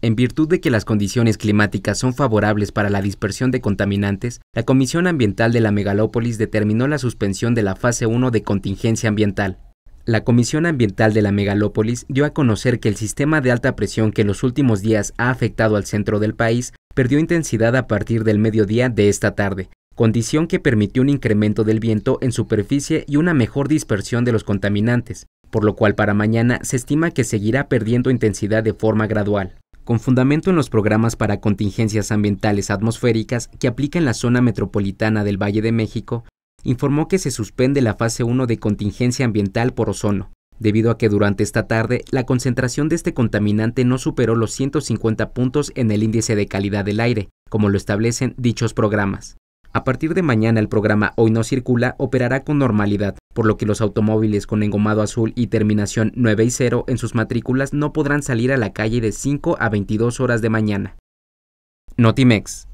En virtud de que las condiciones climáticas son favorables para la dispersión de contaminantes, la Comisión Ambiental de la Megalópolis determinó la suspensión de la fase 1 de contingencia ambiental. La Comisión Ambiental de la Megalópolis dio a conocer que el sistema de alta presión que en los últimos días ha afectado al centro del país perdió intensidad a partir del mediodía de esta tarde, condición que permitió un incremento del viento en superficie y una mejor dispersión de los contaminantes, por lo cual para mañana se estima que seguirá perdiendo intensidad de forma gradual con fundamento en los programas para contingencias ambientales atmosféricas que aplica en la zona metropolitana del Valle de México, informó que se suspende la fase 1 de contingencia ambiental por ozono, debido a que durante esta tarde la concentración de este contaminante no superó los 150 puntos en el índice de calidad del aire, como lo establecen dichos programas. A partir de mañana el programa Hoy no circula operará con normalidad, por lo que los automóviles con engomado azul y terminación 9 y 0 en sus matrículas no podrán salir a la calle de 5 a 22 horas de mañana. Notimex